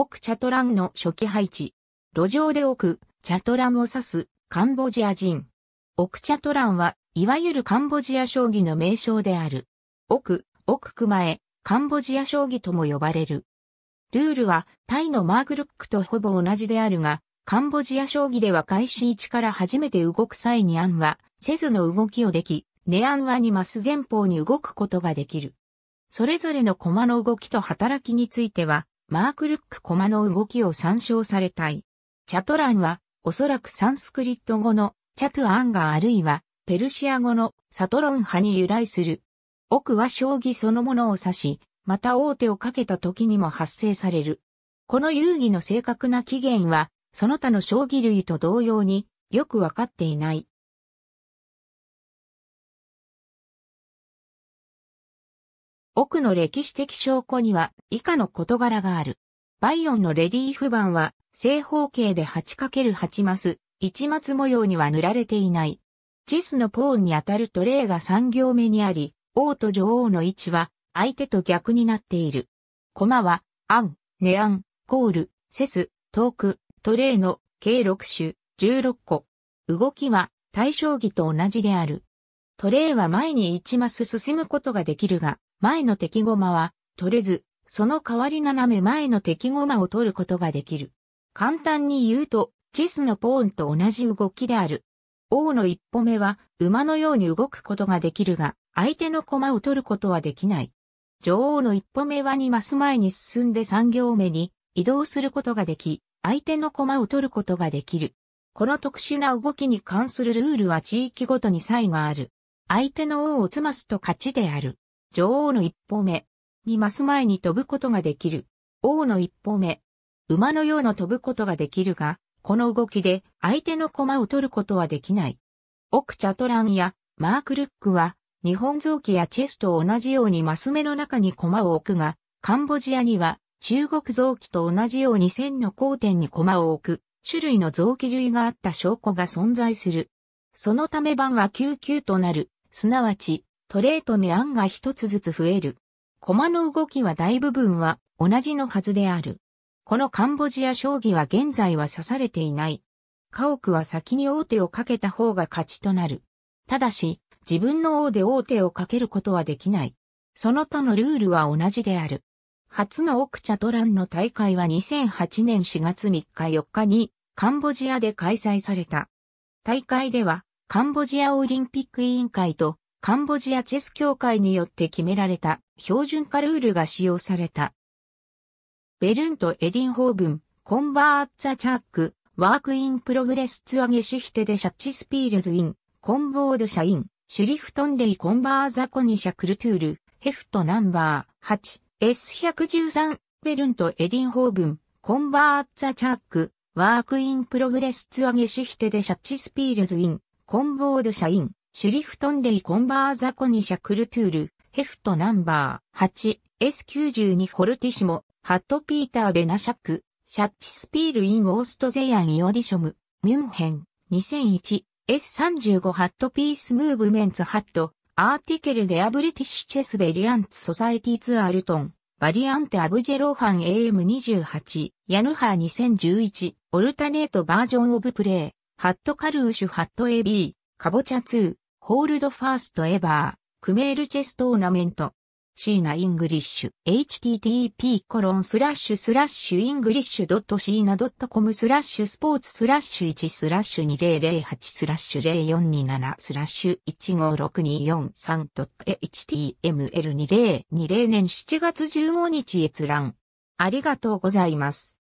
奥チャトランの初期配置。路上で奥、チャトランを指す、カンボジア人。奥チャトランは、いわゆるカンボジア将棋の名称である。奥、奥熊へ、カンボジア将棋とも呼ばれる。ルールは、タイのマーグルックとほぼ同じであるが、カンボジア将棋では開始位置から初めて動く際に案は、せずの動きをでき、ネアンはにマス前方に動くことができる。それぞれの駒の動きと働きについては、マーク・ルック・コマの動きを参照されたい。チャトランは、おそらくサンスクリット語のチャトゥアンガあるいは、ペルシア語のサトロン派に由来する。奥は将棋そのものを指し、また王手をかけた時にも発生される。この遊戯の正確な起源は、その他の将棋類と同様によくわかっていない。奥の歴史的証拠には以下の事柄がある。バイオンのレリーフ版は正方形で 8×8 マス、1マス模様には塗られていない。チスのポーンにあたるトレイが3行目にあり、王と女王の位置は相手と逆になっている。駒は、アン、ネアン、コール、セス、トーク、トレイの計6種、16個。動きは対象儀と同じである。トレイは前に1マス進むことができるが、前の敵駒は取れず、その代わり斜め前の敵駒を取ることができる。簡単に言うと、チスのポーンと同じ動きである。王の一歩目は馬のように動くことができるが、相手の駒を取ることはできない。女王の一歩目は2マス前に進んで3行目に移動することができ、相手の駒を取ることができる。この特殊な動きに関するルールは地域ごとに差異がある。相手の王を詰ますと勝ちである。女王の一歩目にマす前に飛ぶことができる。王の一歩目。馬のような飛ぶことができるが、この動きで相手の駒を取ることはできない。奥チャトランやマークルックは、日本臓器やチェスと同じようにマス目の中に駒を置くが、カンボジアには中国臓器と同じように線の交点に駒を置く種類の臓器類があった証拠が存在する。そのため版は99となる。すなわち、トレートの案が一つずつ増える。駒の動きは大部分は同じのはずである。このカンボジア将棋は現在は指されていない。家屋は先に王手をかけた方が勝ちとなる。ただし、自分の王で王手をかけることはできない。その他のルールは同じである。初のオクチャトランの大会は2008年4月3日4日にカンボジアで開催された。大会ではカンボジアオリンピック委員会とカンボジアチェス協会によって決められた標準化ルールが使用された。ベルンとエディンホーブン、コンバーッツァチャック、ワークインプログレスツアゲシュヒテデシャッチスピールズイン、コンボードシャイン、シュリフトンレイコンバーザコニシャクルトゥール、ヘフトナンバー 8S113、ベルンとエディンホーブン、コンバーッツァチャック、ワークインプログレスツアゲシュヒテデシャッチスピールズイン、コンボード社員、シュリフトンレイコンバーザコニシャクルトゥール、ヘフトナンバー 8S92 ホルティシモ、ハットピーターベナシャク、シャッチスピールインオーストゼアンイオディショム、ミュンヘン、2001、S35 ハットピースムーブメンツハット、アーティケルデアブリティッシュチェスベリアンツソサエティツアルトン、バリアンテアブジェローファン AM28、ヤヌハー2011、オルタネートバージョンオブプレイ、ハットカルーシュハット AB、カボチャ2、ホールドファーストエバー、クメールチェストオーナメント。シーナイングリッシュ、http コロンスラッシュスラッシュイングリッシュシーナ .com スラッシュスポーツスラッシュ1スラッシュ2008スラッシュ0427スラッシュ 156243.html2020 年7月15日閲覧。ありがとうございます。